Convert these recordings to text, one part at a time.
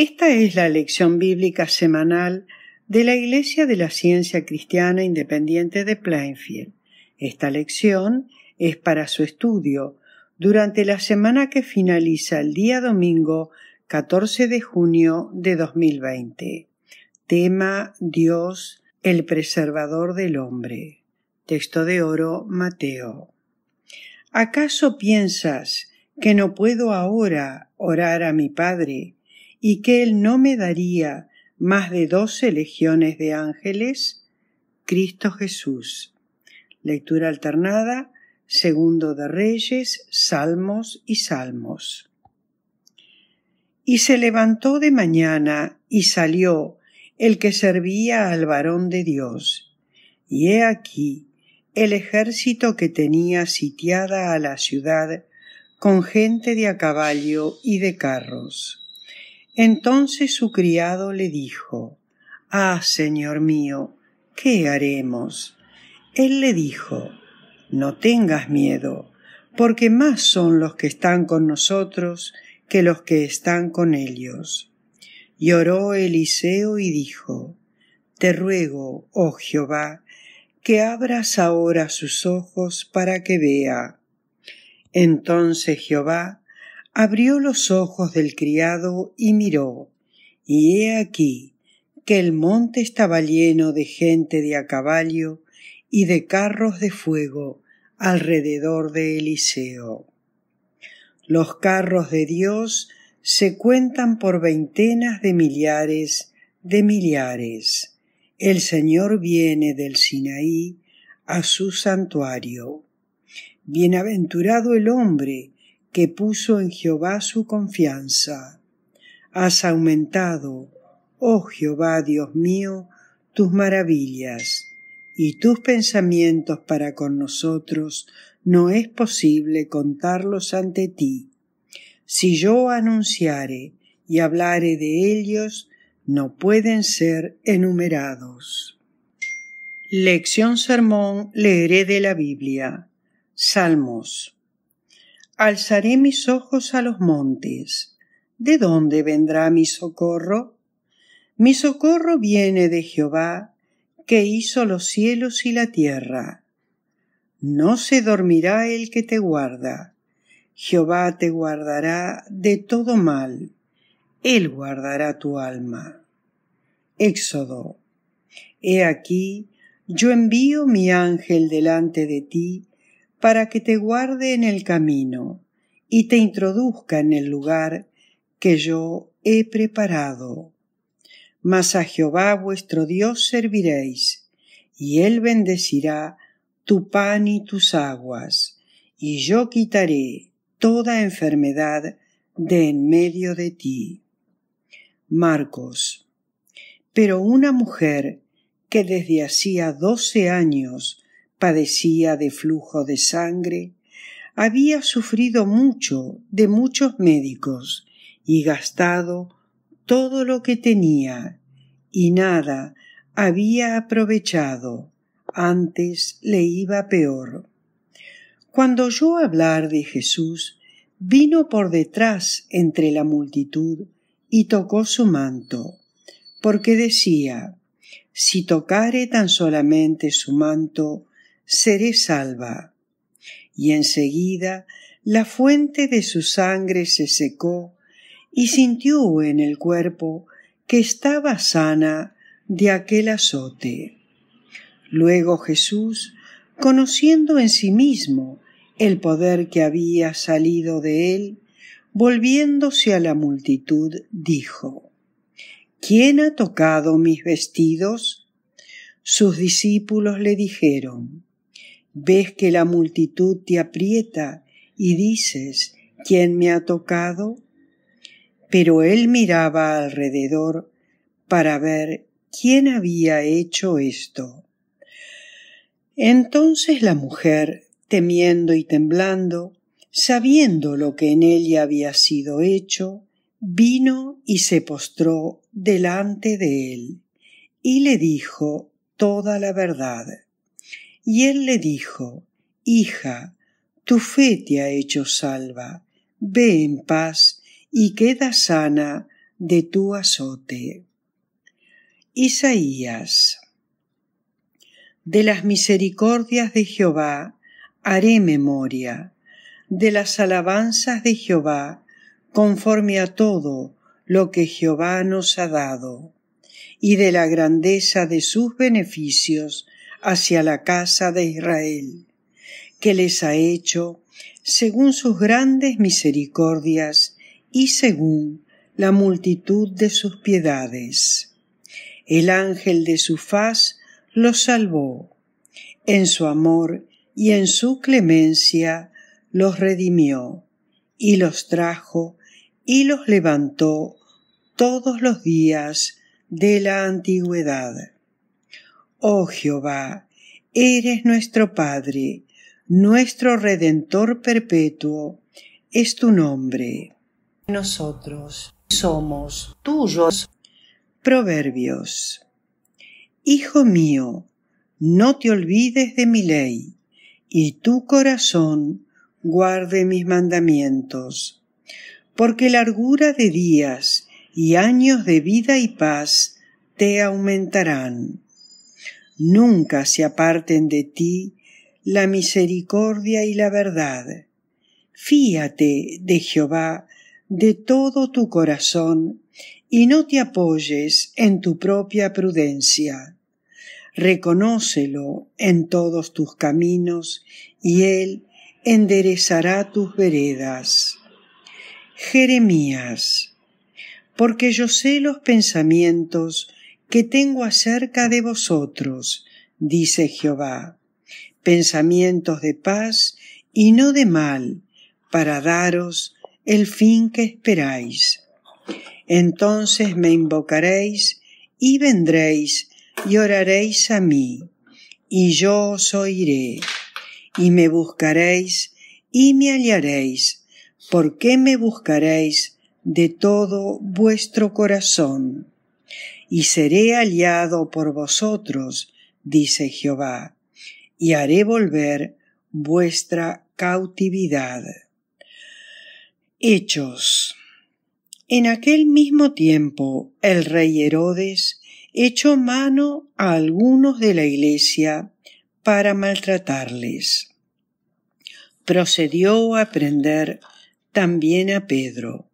Esta es la lección bíblica semanal de la Iglesia de la Ciencia Cristiana Independiente de Plainfield. Esta lección es para su estudio durante la semana que finaliza el día domingo 14 de junio de 2020. Tema Dios, el preservador del hombre. Texto de oro Mateo. ¿Acaso piensas que no puedo ahora orar a mi Padre? y que él no me daría más de doce legiones de ángeles, Cristo Jesús. Lectura alternada, segundo de Reyes, Salmos y Salmos. Y se levantó de mañana y salió el que servía al varón de Dios. Y he aquí el ejército que tenía sitiada a la ciudad con gente de a caballo y de carros entonces su criado le dijo Ah, señor mío, ¿qué haremos? Él le dijo No tengas miedo, porque más son los que están con nosotros que los que están con ellos. Lloró Eliseo y dijo Te ruego, oh Jehová, que abras ahora sus ojos para que vea. Entonces Jehová abrió los ojos del criado y miró, y he aquí que el monte estaba lleno de gente de a caballo y de carros de fuego alrededor de Eliseo. Los carros de Dios se cuentan por veintenas de millares de millares. El Señor viene del Sinaí a su santuario. Bienaventurado el hombre que puso en Jehová su confianza. Has aumentado, oh Jehová Dios mío, tus maravillas, y tus pensamientos para con nosotros no es posible contarlos ante ti. Si yo anunciare y hablare de ellos, no pueden ser enumerados. Lección Sermón leeré de la Biblia. Salmos Alzaré mis ojos a los montes. ¿De dónde vendrá mi socorro? Mi socorro viene de Jehová, que hizo los cielos y la tierra. No se dormirá el que te guarda. Jehová te guardará de todo mal. Él guardará tu alma. Éxodo. He aquí, yo envío mi ángel delante de ti, para que te guarde en el camino y te introduzca en el lugar que yo he preparado. Mas a Jehová vuestro Dios serviréis, y él bendecirá tu pan y tus aguas, y yo quitaré toda enfermedad de en medio de ti. Marcos. Pero una mujer que desde hacía doce años padecía de flujo de sangre, había sufrido mucho de muchos médicos y gastado todo lo que tenía, y nada había aprovechado, antes le iba peor. Cuando oyó hablar de Jesús, vino por detrás entre la multitud y tocó su manto, porque decía, si tocare tan solamente su manto, seré salva. Y enseguida la fuente de su sangre se secó y sintió en el cuerpo que estaba sana de aquel azote. Luego Jesús, conociendo en sí mismo el poder que había salido de él, volviéndose a la multitud, dijo ¿Quién ha tocado mis vestidos? Sus discípulos le dijeron Ves que la multitud te aprieta y dices, ¿quién me ha tocado? Pero él miraba alrededor para ver quién había hecho esto. Entonces la mujer, temiendo y temblando, sabiendo lo que en ella había sido hecho, vino y se postró delante de él, y le dijo toda la verdad. Y él le dijo, Hija, tu fe te ha hecho salva, ve en paz y queda sana de tu azote. Isaías De las misericordias de Jehová haré memoria, de las alabanzas de Jehová, conforme a todo lo que Jehová nos ha dado, y de la grandeza de sus beneficios hacia la casa de Israel, que les ha hecho según sus grandes misericordias y según la multitud de sus piedades. El ángel de su faz los salvó. En su amor y en su clemencia los redimió y los trajo y los levantó todos los días de la antigüedad. Oh Jehová, eres nuestro Padre, nuestro Redentor perpetuo, es tu nombre. Nosotros somos tuyos. Proverbios. Hijo mío, no te olvides de mi ley, y tu corazón guarde mis mandamientos, porque largura de días y años de vida y paz te aumentarán. Nunca se aparten de ti la misericordia y la verdad. Fíate de Jehová de todo tu corazón y no te apoyes en tu propia prudencia. Reconócelo en todos tus caminos y él enderezará tus veredas. Jeremías, porque yo sé los pensamientos que tengo acerca de vosotros, dice Jehová, pensamientos de paz y no de mal, para daros el fin que esperáis. Entonces me invocaréis y vendréis y oraréis a mí, y yo os oiré, y me buscaréis y me hallaréis, porque me buscaréis de todo vuestro corazón y seré aliado por vosotros, dice Jehová, y haré volver vuestra cautividad. Hechos. En aquel mismo tiempo el rey Herodes echó mano a algunos de la iglesia para maltratarles. Procedió a prender también a Pedro,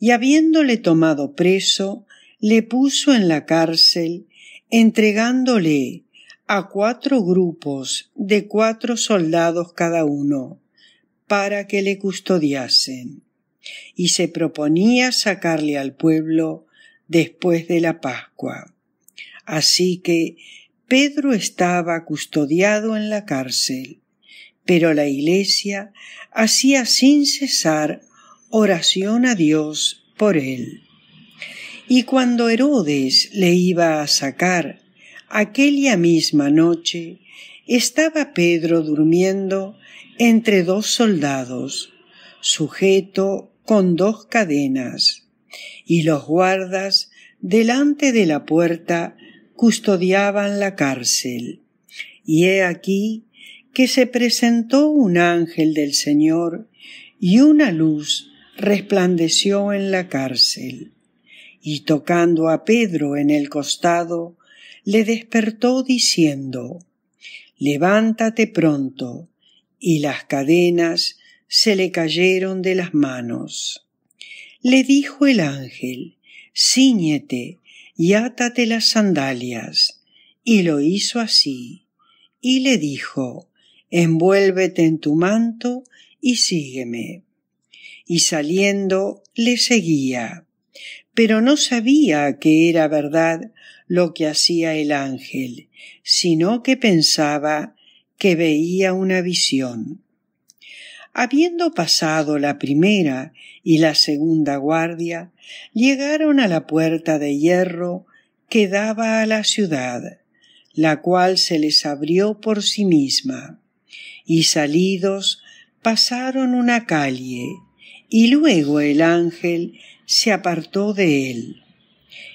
y habiéndole tomado preso, le puso en la cárcel, entregándole a cuatro grupos de cuatro soldados cada uno, para que le custodiasen, y se proponía sacarle al pueblo después de la Pascua. Así que Pedro estaba custodiado en la cárcel, pero la Iglesia hacía sin cesar oración a Dios por él. Y cuando Herodes le iba a sacar, aquella misma noche, estaba Pedro durmiendo entre dos soldados, sujeto con dos cadenas, y los guardas delante de la puerta custodiaban la cárcel. Y he aquí que se presentó un ángel del Señor y una luz resplandeció en la cárcel y tocando a Pedro en el costado, le despertó diciendo Levántate pronto, y las cadenas se le cayeron de las manos. Le dijo el ángel Ciñete y átate las sandalias. Y lo hizo así, y le dijo Envuélvete en tu manto y sígueme. Y saliendo le seguía pero no sabía que era verdad lo que hacía el ángel, sino que pensaba que veía una visión. Habiendo pasado la primera y la segunda guardia, llegaron a la puerta de hierro que daba a la ciudad, la cual se les abrió por sí misma, y salidos pasaron una calle, y luego el ángel se apartó de él.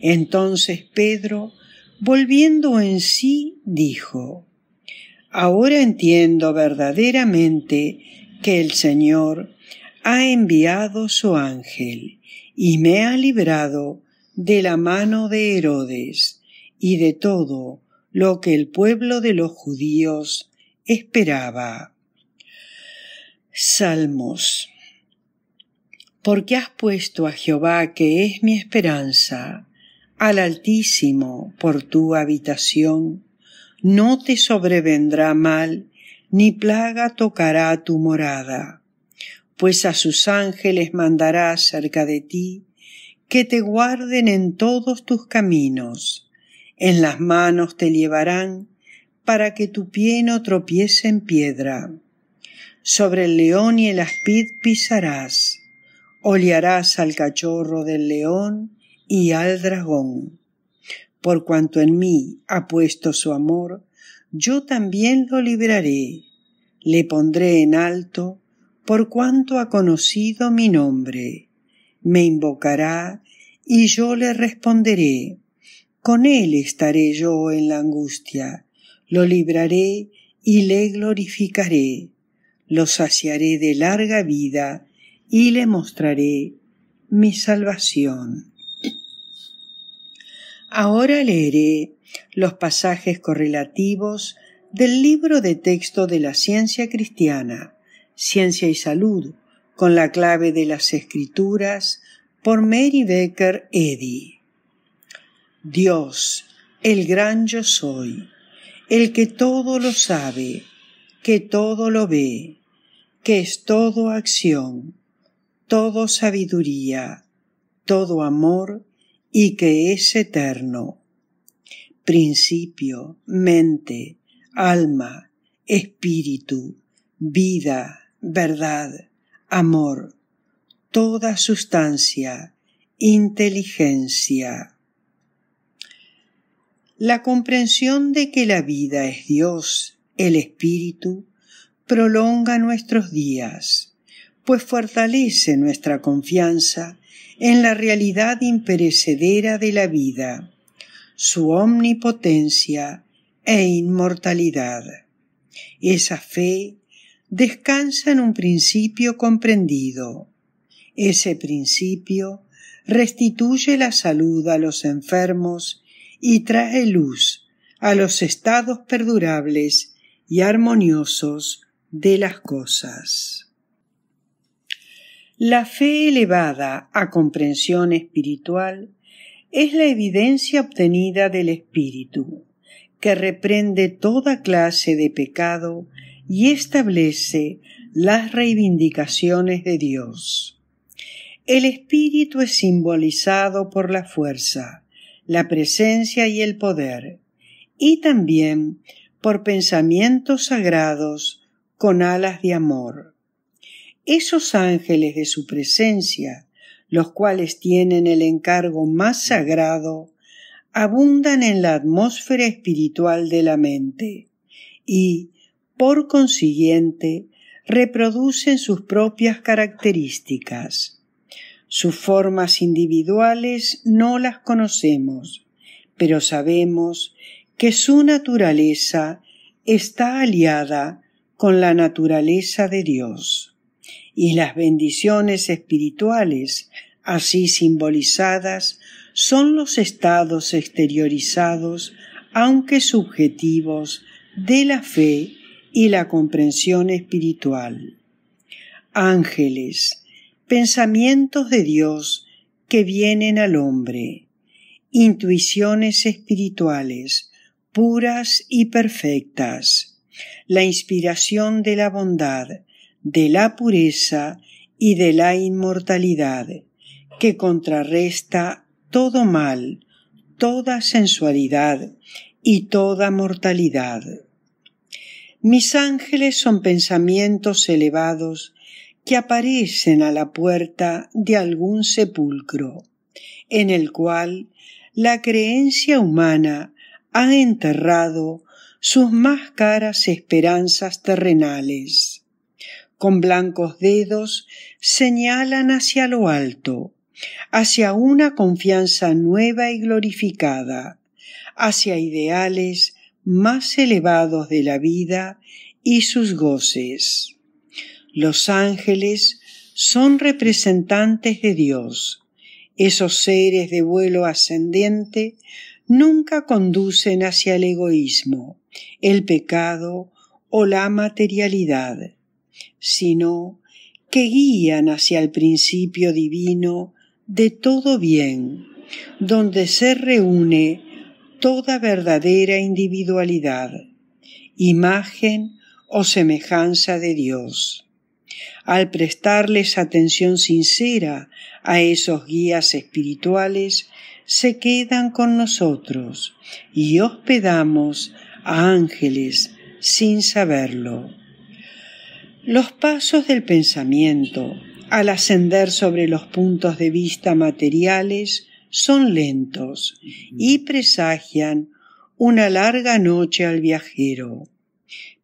Entonces Pedro, volviendo en sí, dijo, Ahora entiendo verdaderamente que el Señor ha enviado su ángel y me ha librado de la mano de Herodes y de todo lo que el pueblo de los judíos esperaba. Salmos porque has puesto a Jehová, que es mi esperanza, al Altísimo por tu habitación, no te sobrevendrá mal, ni plaga tocará tu morada, pues a sus ángeles mandará cerca de ti, que te guarden en todos tus caminos, en las manos te llevarán, para que tu pie no tropiece en piedra. Sobre el león y el aspid pisarás, Oliarás al cachorro del león y al dragón. Por cuanto en mí ha puesto su amor, yo también lo libraré. Le pondré en alto, por cuanto ha conocido mi nombre. Me invocará y yo le responderé. Con él estaré yo en la angustia. Lo libraré y le glorificaré. Lo saciaré de larga vida y le mostraré mi salvación. Ahora leeré los pasajes correlativos del libro de texto de la ciencia cristiana, Ciencia y Salud, con la clave de las escrituras, por Mary Becker Eddy. Dios, el gran yo soy, el que todo lo sabe, que todo lo ve, que es todo acción, todo sabiduría, todo amor y que es eterno. Principio, mente, alma, espíritu, vida, verdad, amor, toda sustancia, inteligencia. La comprensión de que la vida es Dios, el Espíritu, prolonga nuestros días pues fortalece nuestra confianza en la realidad imperecedera de la vida, su omnipotencia e inmortalidad. Esa fe descansa en un principio comprendido. Ese principio restituye la salud a los enfermos y trae luz a los estados perdurables y armoniosos de las cosas. La fe elevada a comprensión espiritual es la evidencia obtenida del Espíritu, que reprende toda clase de pecado y establece las reivindicaciones de Dios. El Espíritu es simbolizado por la fuerza, la presencia y el poder, y también por pensamientos sagrados con alas de amor esos ángeles de su presencia, los cuales tienen el encargo más sagrado, abundan en la atmósfera espiritual de la mente y, por consiguiente, reproducen sus propias características. Sus formas individuales no las conocemos, pero sabemos que su naturaleza está aliada con la naturaleza de Dios y las bendiciones espirituales, así simbolizadas, son los estados exteriorizados, aunque subjetivos, de la fe y la comprensión espiritual. Ángeles, pensamientos de Dios que vienen al hombre, intuiciones espirituales, puras y perfectas, la inspiración de la bondad, de la pureza y de la inmortalidad, que contrarresta todo mal, toda sensualidad y toda mortalidad. Mis ángeles son pensamientos elevados que aparecen a la puerta de algún sepulcro, en el cual la creencia humana ha enterrado sus más caras esperanzas terrenales con blancos dedos, señalan hacia lo alto, hacia una confianza nueva y glorificada, hacia ideales más elevados de la vida y sus goces. Los ángeles son representantes de Dios. Esos seres de vuelo ascendente nunca conducen hacia el egoísmo, el pecado o la materialidad sino que guían hacia el principio divino de todo bien, donde se reúne toda verdadera individualidad, imagen o semejanza de Dios. Al prestarles atención sincera a esos guías espirituales, se quedan con nosotros y hospedamos a ángeles sin saberlo. Los pasos del pensamiento, al ascender sobre los puntos de vista materiales, son lentos y presagian una larga noche al viajero.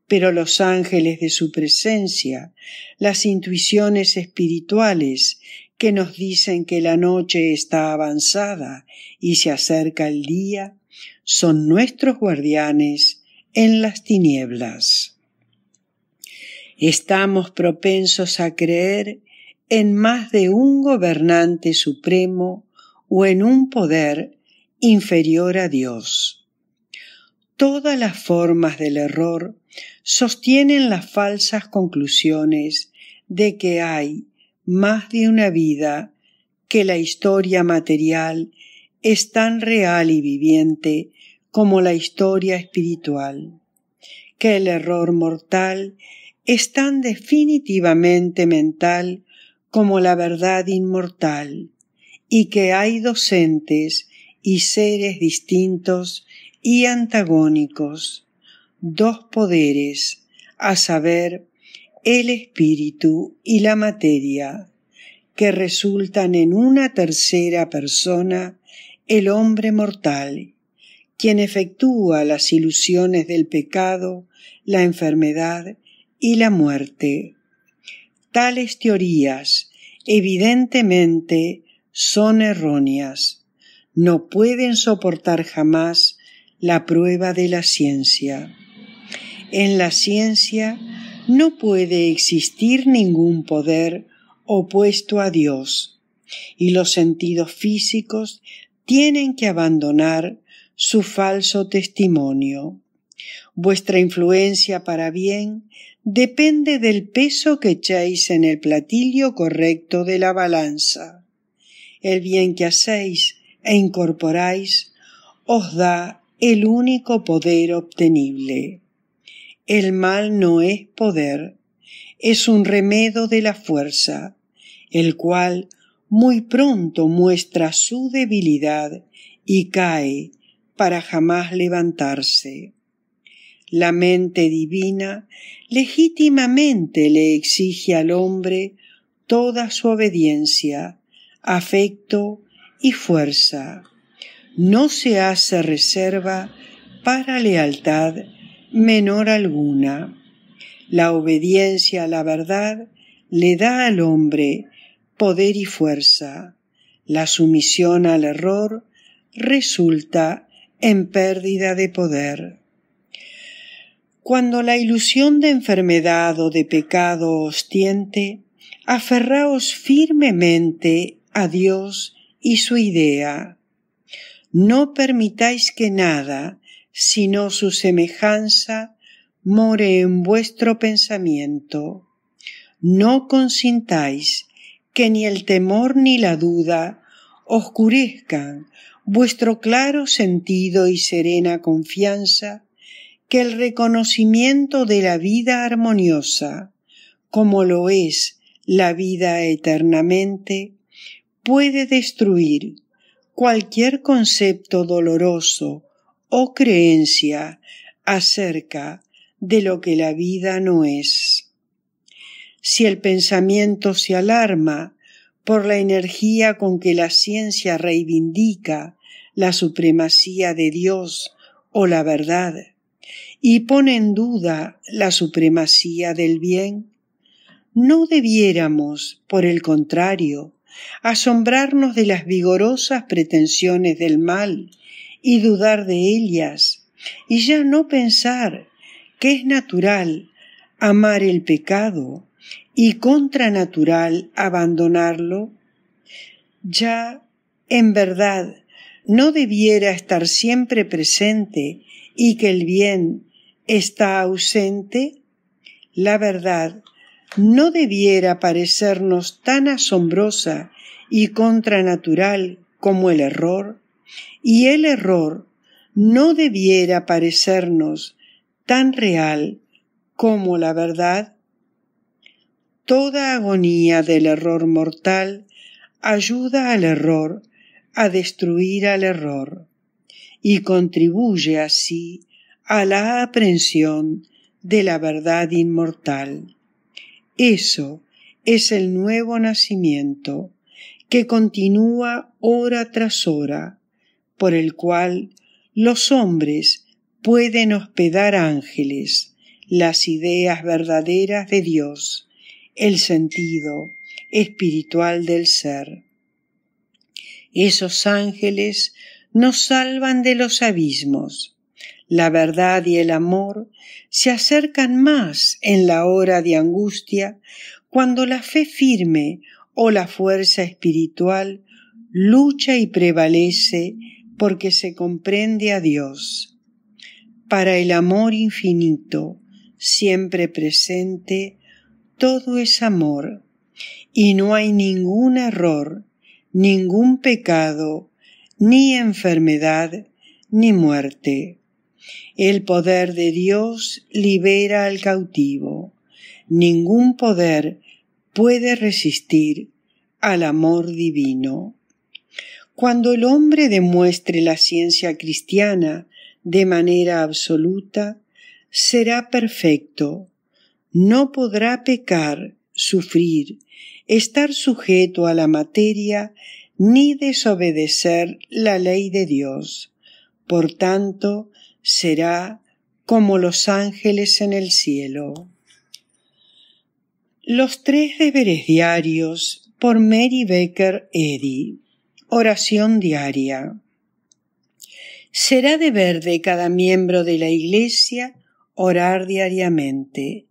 Pero los ángeles de su presencia, las intuiciones espirituales que nos dicen que la noche está avanzada y se acerca el día, son nuestros guardianes en las tinieblas. Estamos propensos a creer en más de un gobernante supremo o en un poder inferior a Dios. Todas las formas del error sostienen las falsas conclusiones de que hay más de una vida, que la historia material es tan real y viviente como la historia espiritual, que el error mortal es tan definitivamente mental como la verdad inmortal, y que hay docentes y seres distintos y antagónicos, dos poderes, a saber, el espíritu y la materia, que resultan en una tercera persona, el hombre mortal, quien efectúa las ilusiones del pecado, la enfermedad y la muerte. Tales teorías evidentemente son erróneas, no pueden soportar jamás la prueba de la ciencia. En la ciencia no puede existir ningún poder opuesto a Dios, y los sentidos físicos tienen que abandonar su falso testimonio. Vuestra influencia para bien depende del peso que echéis en el platillo correcto de la balanza. El bien que hacéis e incorporáis os da el único poder obtenible. El mal no es poder, es un remedo de la fuerza, el cual muy pronto muestra su debilidad y cae para jamás levantarse. La mente divina legítimamente le exige al hombre toda su obediencia, afecto y fuerza. No se hace reserva para lealtad menor alguna. La obediencia a la verdad le da al hombre poder y fuerza. La sumisión al error resulta en pérdida de poder. Cuando la ilusión de enfermedad o de pecado os tiente, aferraos firmemente a Dios y su idea. No permitáis que nada, sino su semejanza, more en vuestro pensamiento. No consintáis que ni el temor ni la duda oscurezcan vuestro claro sentido y serena confianza que el reconocimiento de la vida armoniosa, como lo es la vida eternamente, puede destruir cualquier concepto doloroso o creencia acerca de lo que la vida no es. Si el pensamiento se alarma por la energía con que la ciencia reivindica la supremacía de Dios o la verdad, y pone en duda la supremacía del bien? No debiéramos, por el contrario, asombrarnos de las vigorosas pretensiones del mal y dudar de ellas, y ya no pensar que es natural amar el pecado y contranatural abandonarlo? Ya, en verdad, no debiera estar siempre presente y que el bien está ausente? La verdad no debiera parecernos tan asombrosa y contranatural como el error, y el error no debiera parecernos tan real como la verdad. Toda agonía del error mortal ayuda al error a destruir al error y contribuye así a la aprensión de la verdad inmortal. Eso es el nuevo nacimiento que continúa hora tras hora, por el cual los hombres pueden hospedar ángeles, las ideas verdaderas de Dios, el sentido espiritual del ser. Esos ángeles nos salvan de los abismos, la verdad y el amor se acercan más en la hora de angustia cuando la fe firme o la fuerza espiritual lucha y prevalece porque se comprende a Dios. Para el amor infinito, siempre presente, todo es amor, y no hay ningún error, ningún pecado, ni enfermedad, ni muerte. El poder de Dios libera al cautivo. Ningún poder puede resistir al amor divino. Cuando el hombre demuestre la ciencia cristiana de manera absoluta, será perfecto. No podrá pecar, sufrir, estar sujeto a la materia, ni desobedecer la ley de Dios. Por tanto, será como los ángeles en el cielo. Los tres deberes diarios por Mary Baker Eddy. Oración diaria. Será deber de cada miembro de la Iglesia orar diariamente.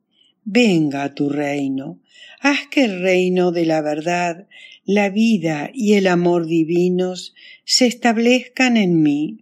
Venga a tu reino. Haz que el reino de la verdad, la vida y el amor divinos se establezcan en mí